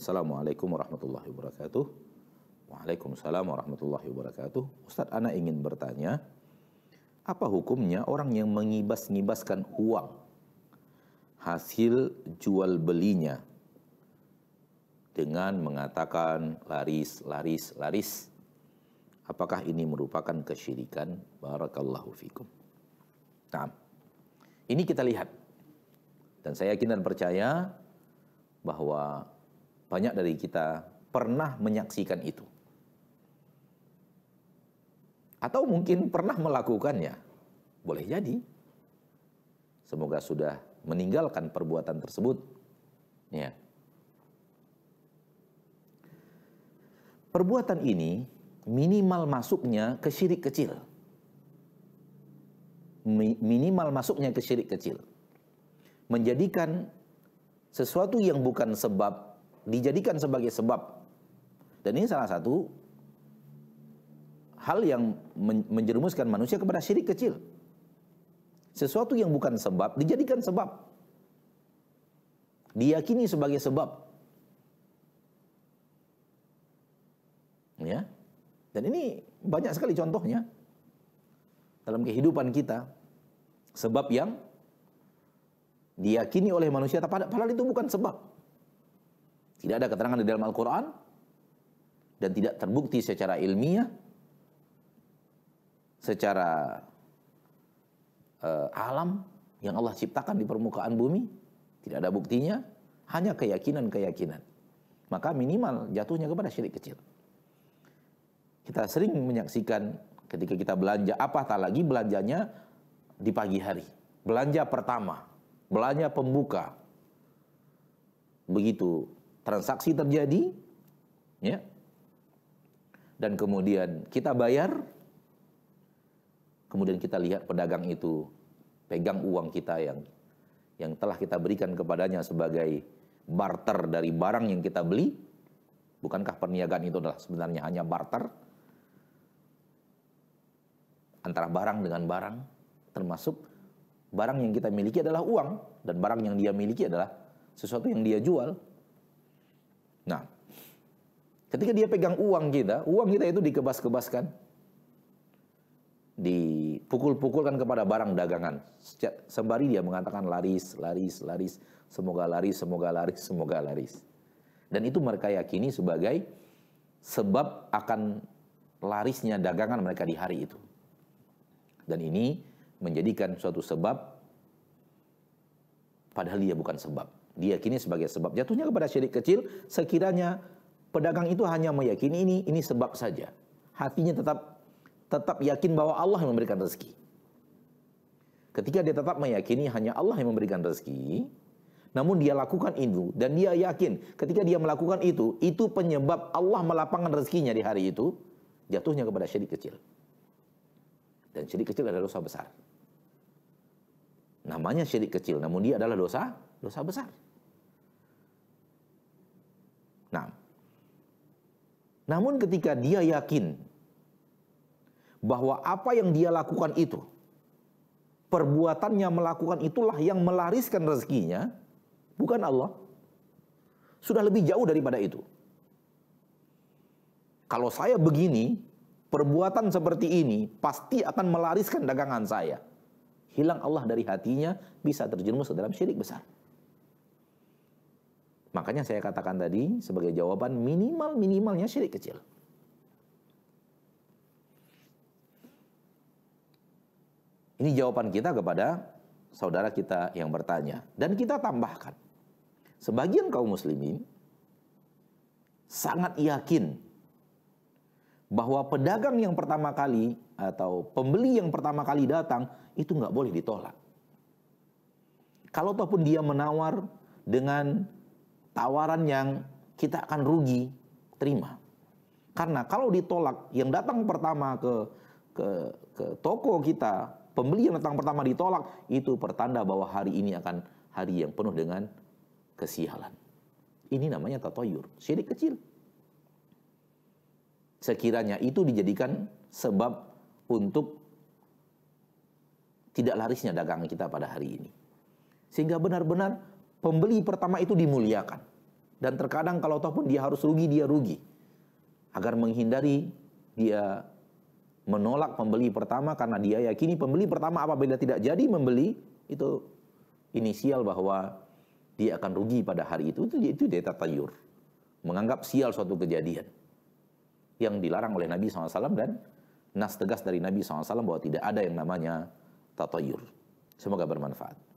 Assalamualaikum warahmatullahi wabarakatuh. Waalaikumsalam warahmatullahi wabarakatuh. Ustadz, Ana ingin bertanya, apa hukumnya orang yang mengibas-ngibaskan uang hasil jual belinya dengan mengatakan laris, laris, laris? Apakah ini merupakan kesyirikan? Barakallahu fikum. Nah, ini kita lihat. Dan saya yakin dan percaya bahwa banyak dari kita pernah menyaksikan itu. Atau mungkin pernah melakukannya. Boleh jadi. Semoga sudah meninggalkan perbuatan tersebut. Ya. Perbuatan ini minimal masuknya ke syirik kecil. Minimal masuknya ke syirik kecil. Menjadikan sesuatu yang bukan sebab dijadikan sebagai sebab. Dan ini salah satu hal yang menjerumuskan manusia kepada syirik kecil. Sesuatu yang bukan sebab dijadikan sebab. Diyakini sebagai sebab. Ya. Dan ini banyak sekali contohnya dalam kehidupan kita. Sebab yang diyakini oleh manusia padahal itu bukan sebab. Tidak ada keterangan di dalam Al-Quran dan tidak terbukti secara ilmiah, secara uh, alam yang Allah ciptakan di permukaan bumi, tidak ada buktinya, hanya keyakinan-keyakinan. Maka minimal jatuhnya kepada syirik kecil. Kita sering menyaksikan ketika kita belanja apa tak lagi belanjanya di pagi hari. Belanja pertama, belanja pembuka. Begitu transaksi terjadi, ya, dan kemudian kita bayar, kemudian kita lihat pedagang itu pegang uang kita yang yang telah kita berikan kepadanya sebagai barter dari barang yang kita beli, bukankah perniagaan itu adalah sebenarnya hanya barter antara barang dengan barang, termasuk barang yang kita miliki adalah uang dan barang yang dia miliki adalah sesuatu yang dia jual. Ketika dia pegang uang kita, uang kita itu dikebas-kebaskan. Dipukul-pukulkan kepada barang dagangan. Sembari dia mengatakan laris, laris, laris. Semoga laris, semoga laris, semoga laris. Dan itu mereka yakini sebagai sebab akan larisnya dagangan mereka di hari itu. Dan ini menjadikan suatu sebab padahal dia bukan sebab. Dia yakini sebagai sebab. Jatuhnya kepada syirik kecil sekiranya Pedagang itu hanya meyakini ini ini sebab saja. Hatinya tetap tetap yakin bahwa Allah yang memberikan rezeki. Ketika dia tetap meyakini hanya Allah yang memberikan rezeki, namun dia lakukan itu dan dia yakin ketika dia melakukan itu, itu penyebab Allah melapangkan rezekinya di hari itu, jatuhnya kepada syirik kecil. Dan syirik kecil adalah dosa besar. Namanya syirik kecil, namun dia adalah dosa, dosa besar. Namun ketika dia yakin bahwa apa yang dia lakukan itu, perbuatannya melakukan itulah yang melariskan rezekinya, bukan Allah. Sudah lebih jauh daripada itu. Kalau saya begini, perbuatan seperti ini pasti akan melariskan dagangan saya. Hilang Allah dari hatinya, bisa terjerumus ke dalam syirik besar. Makanya saya katakan tadi sebagai jawaban minimal-minimalnya syirik kecil. Ini jawaban kita kepada saudara kita yang bertanya. Dan kita tambahkan. Sebagian kaum muslimin sangat yakin bahwa pedagang yang pertama kali atau pembeli yang pertama kali datang itu nggak boleh ditolak. Kalau ataupun dia menawar dengan tawaran yang kita akan rugi terima. Karena kalau ditolak, yang datang pertama ke ke ke toko kita, pembeli yang datang pertama ditolak, itu pertanda bahwa hari ini akan hari yang penuh dengan kesialan. Ini namanya tatoyur, syirik kecil. Sekiranya itu dijadikan sebab untuk tidak larisnya dagangan kita pada hari ini. Sehingga benar-benar pembeli pertama itu dimuliakan. Dan terkadang kalau toh pun dia harus rugi, dia rugi. Agar menghindari dia menolak pembeli pertama karena dia yakini pembeli pertama apabila tidak jadi membeli itu inisial bahwa dia akan rugi pada hari itu itu itu dia tatayur menganggap sial suatu kejadian yang dilarang oleh Nabi SAW dan nas tegas dari Nabi SAW bahwa tidak ada yang namanya tatayur semoga bermanfaat